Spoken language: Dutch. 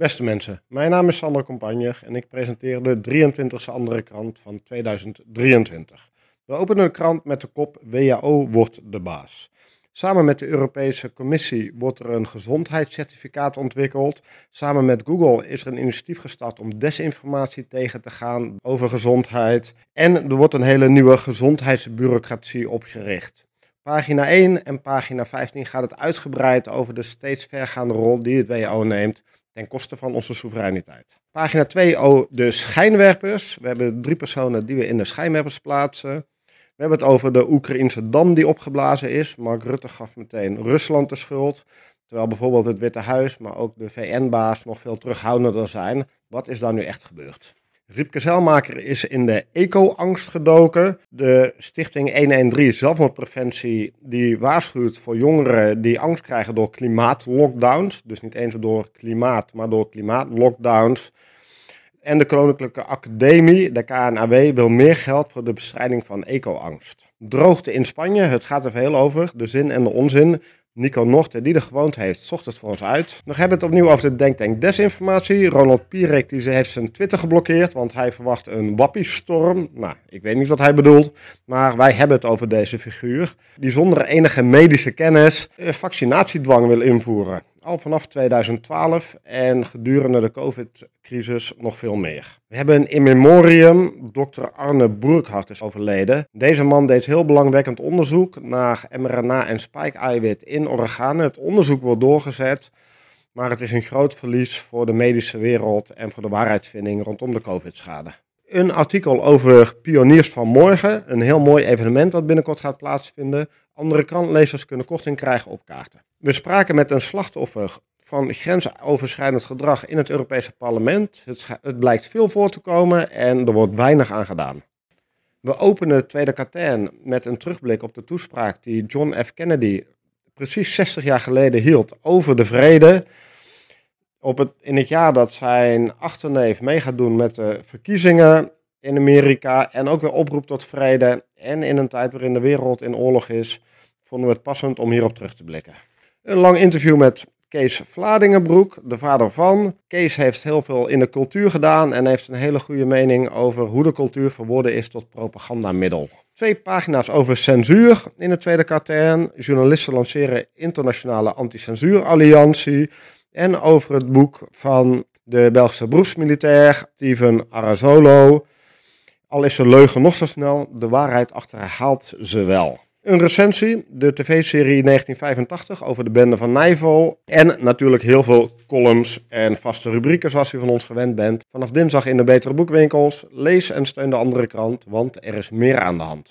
Beste mensen, mijn naam is Sander Compagner en ik presenteer de 23e andere krant van 2023. We openen de krant met de kop WHO wordt de baas. Samen met de Europese Commissie wordt er een gezondheidscertificaat ontwikkeld. Samen met Google is er een initiatief gestart om desinformatie tegen te gaan over gezondheid. En er wordt een hele nieuwe gezondheidsbureaucratie opgericht. Pagina 1 en pagina 15 gaat het uitgebreid over de steeds vergaande rol die het WHO neemt ten koste van onze soevereiniteit. Pagina 2, de schijnwerpers. We hebben drie personen die we in de schijnwerpers plaatsen. We hebben het over de Oekraïnse dam die opgeblazen is. Mark Rutte gaf meteen Rusland de schuld. Terwijl bijvoorbeeld het Witte Huis, maar ook de VN-baas nog veel terughoudender zijn. Wat is daar nu echt gebeurd? Riepke Zeilmaker is in de eco-angst gedoken. De stichting 113 Zelfmoordpreventie die waarschuwt voor jongeren die angst krijgen door klimaatlockdowns. Dus niet eens door klimaat, maar door klimaatlockdowns. En de Koninklijke Academie, de KNAW, wil meer geld voor de bestrijding van eco-angst. Droogte in Spanje, het gaat er veel over, de zin en de onzin. Nico Nochten, die er gewoond heeft, zocht het voor ons uit. Nog hebben we het opnieuw over de denktank desinformatie. Ronald Pierik die heeft zijn Twitter geblokkeerd, want hij verwacht een wappiestorm. Nou, ik weet niet wat hij bedoelt, maar wij hebben het over deze figuur. Die zonder enige medische kennis eh, vaccinatiedwang wil invoeren al vanaf 2012 en gedurende de COVID-crisis nog veel meer. We hebben in memoriam, Dr. Arne Broekhart is overleden. Deze man deed heel belangwekkend onderzoek naar mRNA en spike-eiwit in organen. Het onderzoek wordt doorgezet, maar het is een groot verlies voor de medische wereld en voor de waarheidsvinding rondom de COVID-schade een artikel over Pioniers van Morgen. Een heel mooi evenement dat binnenkort gaat plaatsvinden. Andere krantlezers kunnen korting krijgen op kaarten. We spraken met een slachtoffer van grensoverschrijdend gedrag in het Europese parlement. Het, het blijkt veel voor te komen en er wordt weinig aan gedaan. We openen het tweede katern met een terugblik op de toespraak die John F. Kennedy precies 60 jaar geleden hield over de vrede. Op het, in het jaar dat zijn achterneef mee gaat doen met de verkiezingen in Amerika en ook weer oproep tot vrede. En in een tijd waarin de wereld in oorlog is, vonden we het passend om hierop terug te blikken. Een lang interview met Kees Vladingenbroek, de vader van. Kees heeft heel veel in de cultuur gedaan en heeft een hele goede mening over hoe de cultuur verworden is tot propagandamiddel. Twee pagina's over censuur in de tweede katern. Journalisten lanceren internationale anticensuuralliantie. En over het boek van de Belgische beroepsmilitair Steven Arasolo. Al is ze leugen nog zo snel, de waarheid achterhaalt ze wel. Een recensie, de tv-serie 1985 over de bende van Nijvel. En natuurlijk heel veel columns en vaste rubrieken zoals u van ons gewend bent. Vanaf dinsdag in de betere boekwinkels. Lees en steun de andere krant, want er is meer aan de hand.